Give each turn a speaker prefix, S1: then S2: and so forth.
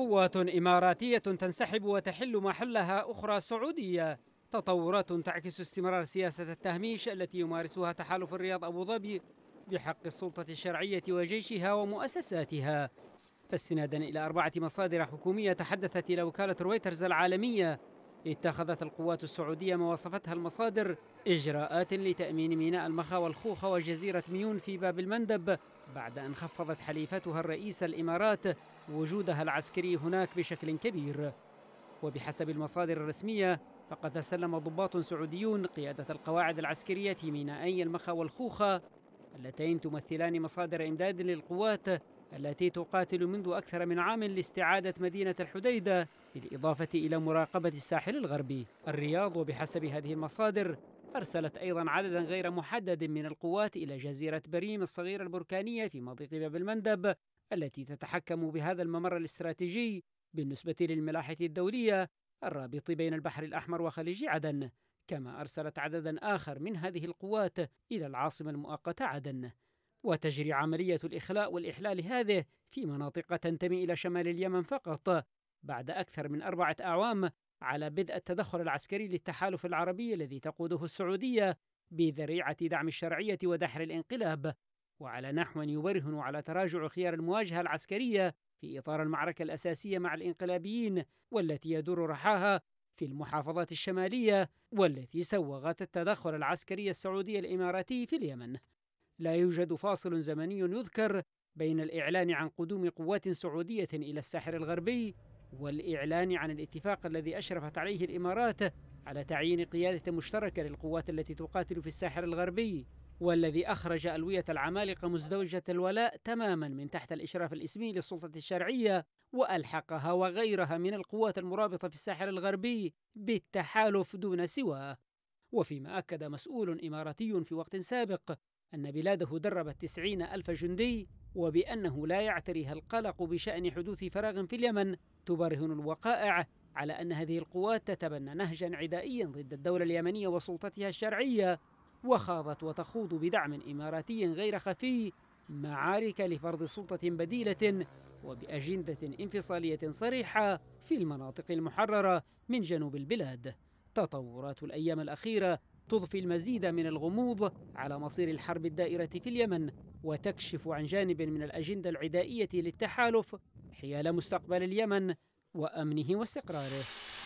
S1: قوات إماراتية تنسحب وتحل محلها أخرى سعودية تطورات تعكس استمرار سياسة التهميش التي يمارسها تحالف الرياض أبو ظبي بحق السلطة الشرعية وجيشها ومؤسساتها فاستنادا إلى أربعة مصادر حكومية تحدثت إلى وكالة رويترز العالمية اتخذت القوات السعودية ما وصفتها المصادر إجراءات لتأمين ميناء المخا والخوخة وجزيرة ميون في باب المندب بعد أن خفضت حليفتها الرئيس الإمارات وجودها العسكري هناك بشكل كبير وبحسب المصادر الرسمية فقد تسلم ضباط سعوديون قيادة القواعد العسكرية في مينائي المخا والخوخة اللتين تمثلان مصادر إمداد للقوات التي تقاتل منذ أكثر من عام لاستعادة مدينة الحديدة بالإضافة إلى مراقبة الساحل الغربي الرياض وبحسب هذه المصادر أرسلت أيضا عددا غير محدد من القوات إلى جزيرة بريم الصغيرة البركانية في مضيق باب المندب التي تتحكم بهذا الممر الاستراتيجي بالنسبة للملاحة الدولية الرابط بين البحر الأحمر وخليج عدن كما أرسلت عددا آخر من هذه القوات إلى العاصمة المؤقتة عدن وتجري عملية الإخلاء والإحلال هذه في مناطق تنتمي إلى شمال اليمن فقط بعد أكثر من أربعة أعوام على بدء التدخل العسكري للتحالف العربي الذي تقوده السعودية بذريعة دعم الشرعية ودحر الانقلاب وعلى نحو يبرهن على تراجع خيار المواجهة العسكرية في إطار المعركة الأساسية مع الانقلابيين والتي يدور رحاها في المحافظات الشمالية والتي سوغت التدخل العسكري السعودي الإماراتي في اليمن لا يوجد فاصل زمني يذكر بين الإعلان عن قدوم قوات سعودية إلى الساحل الغربي والإعلان عن الاتفاق الذي أشرفت عليه الإمارات على تعيين قيادة مشتركة للقوات التي تقاتل في الساحل الغربي والذي أخرج ألوية العمالقة مزدوجة الولاء تماما من تحت الإشراف الإسمي للسلطة الشرعية وألحقها وغيرها من القوات المرابطة في الساحل الغربي بالتحالف دون سواه وفيما أكد مسؤول إماراتي في وقت سابق أن بلاده دربت تسعين ألف جندي وبأنه لا يعتريها القلق بشأن حدوث فراغ في اليمن تبرهن الوقائع على أن هذه القوات تتبنى نهجا عدائيا ضد الدولة اليمنية وسلطتها الشرعية وخاضت وتخوض بدعم إماراتي غير خفي معارك لفرض سلطة بديلة وبأجندة انفصالية صريحة في المناطق المحررة من جنوب البلاد تطورات الأيام الأخيرة تضفي المزيد من الغموض على مصير الحرب الدائرة في اليمن وتكشف عن جانب من الأجندة العدائية للتحالف حيال مستقبل اليمن وأمنه واستقراره